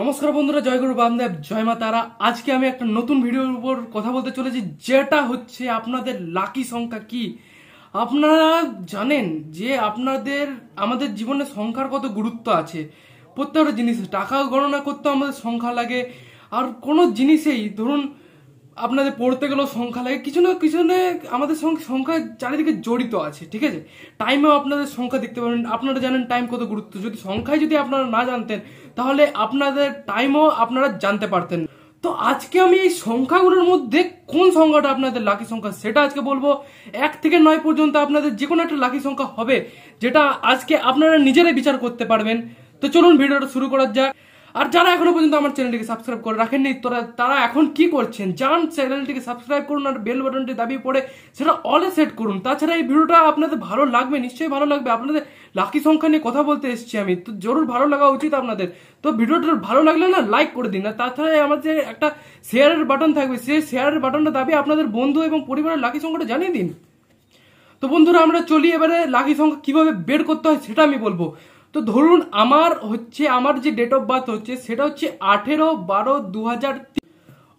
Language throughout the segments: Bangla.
নমস্কার বন্ধুরা জয়গুরু বামদেব জয় মা তারা আজকে আমি একটা নতুন ভিডিওর উপর কথা বলতে চলেছি যেটা হচ্ছে আপনাদের লাকি সংখ্যা কি আপনারা জানেন যে আপনাদের আমাদের জীবনে সংখ্যার কত গুরুত্ব আছে প্রত্যেকটা জিনিস টাকা গণনা করতে আমাদের সংখ্যা লাগে আর কোনো জিনিসেই ধরুন আপনাদের পড়তে গেলেও সংখ্যা লাগে কিছু না কিছু না আমাদের সঙ্গে সংখ্যা চারিদিকে জড়িত আছে ঠিক আছে টাইমেও আপনাদের সংখ্যা দেখতে পারেন আপনারা জানেন টাইম কত গুরুত্ব যদি সংখ্যায় যদি আপনারা না জানতেন তাহলে আপনাদের টাইমও আপনারা জানতে পারতেন তো আজকে আমি এই সংখ্যাগুলোর মধ্যে কোন সংখ্যাটা আপনাদের লাকি সংখ্যা সেটা আজকে বলবো এক থেকে নয় পর্যন্ত আপনাদের যে কোনো একটা লাকি সংখ্যা হবে যেটা আজকে আপনারা নিজেরাই বিচার করতে পারবেন তো চলুন ভিডিওটা শুরু করা যাক আর যারা এখনো পর্যন্ত আমার চ্যানেলটিকে সাবস্ক্রাইব করে রাখেননি তোরা তারা এখন কি করছেন যান চ্যানেলটিকে সাবস্ক্রাইব করুন আর বেল বাটনটি দাবি পড়ে সেটা অলে সেট করুন তাছাড়া এই ভিডিওটা আপনাদের ভালো লাগবে নিশ্চয়ই ভালো লাগবে আপনাদের লাকি সংখ্যা নিয়ে কথা বলতে এসেছি আমি তো জরুর ভালো লাগা উচিত আপনাদের তো ভিডিওটা ভালো লাগলে না লাইক করে দিন আর তাছাড়া আমার যে একটা শেয়ারের বাটন থাকবে সেই শেয়ারের বাটনটা দাবি আপনাদের বন্ধু এবং পরিবারের লাকি সংখ্যাটা জানিয়ে দিন তো বন্ধুরা আমরা চলি এবারে লাকি সংখ্যা কিভাবে বের করতে হয় সেটা আমি বলবো তো ধরুন আমার হচ্ছে আমার যে ডেট অফ বার্থ হচ্ছে সেটা হচ্ছে আঠেরো বারো দু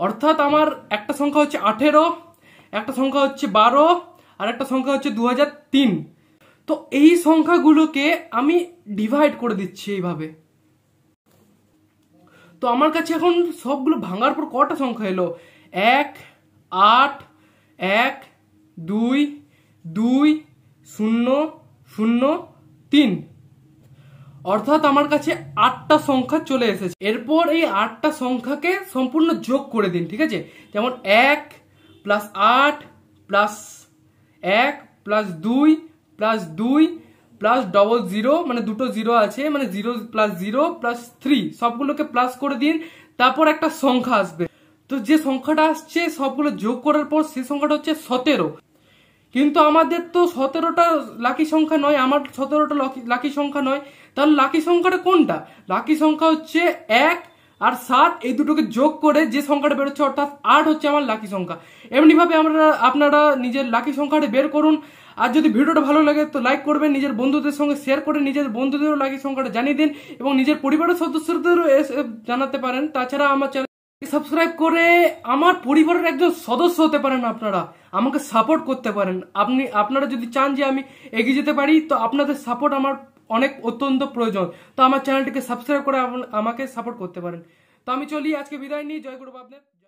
অর্থাৎ আমার একটা সংখ্যা হচ্ছে আঠেরো একটা সংখ্যা হচ্ছে বারো আর একটা সংখ্যা হচ্ছে দু তো এই সংখ্যাগুলোকে আমি ডিভাইড করে দিচ্ছি এইভাবে তো আমার কাছে এখন সবগুলো ভাঙার পর কটা সংখ্যা এলো এক আট এক দুই দুই শূন্য শূন্য তিন অর্থাৎ আমার কাছে আটটা সংখ্যা চলে এসেছে এরপর এই আটটা সংখ্যাকে সম্পূর্ণ যোগ করে দিন ঠিক আছে যেমন এক প্লাস আট প্লাস এক প্লাস দুই প্লাস দুই প্লাস ডবল জিরো মানে দুটো জিরো আছে মানে zero plus zero plus three সবগুলোকে প্লাস করে দিন তারপর একটা সংখ্যা আসবে তো যে সংখ্যাটা আসছে সবগুলো যোগ করার পর সেই সংখ্যাটা হচ্ছে সতেরো কিন্তু আমাদের তো সতেরোটা লাকি সংখ্যা নয় আমার সতেরোটা লাকি সংখ্যা নয় তাহলে লাকি সংখ্যাটা কোনটা লাকি সংখ্যা হচ্ছে এক আর সাত এই দুটোকে যোগ করে যে সংখ্যাটা বেরোচ্ছে অর্থাৎ আট হচ্ছে আমার লাকি সংখ্যা এমনিভাবে আমরা আপনারা নিজের লাকি সংখ্যাটা বের করুন আর যদি ভিডিওটা ভালো লাগে তো লাইক করবেন নিজের বন্ধুদের সঙ্গে শেয়ার করে নিজের বন্ধুদেরও লাকি সংখ্যাটা জানিয়ে দিন এবং নিজের পরিবারের সদস্যদেরও জানাতে পারেন তাছাড়া আমার চ্যানেল সাবস্ক্রাইব করে আমার পরিবারের একজন সদস্য হতে পারেন আপনারা আমাকে সাপোর্ট করতে পারেন আপনি আপনারা যদি চান যে আমি এগিয়ে যেতে পারি তো আপনাদের সাপোর্ট আমার অনেক অত্যন্ত প্রয়োজন তো আমার চ্যানেলটিকে সাবস্ক্রাইব করে আমাকে সাপোর্ট করতে পারেন তো আমি চলি আজকে বিদায় নিই জয় গুরু আপনাদের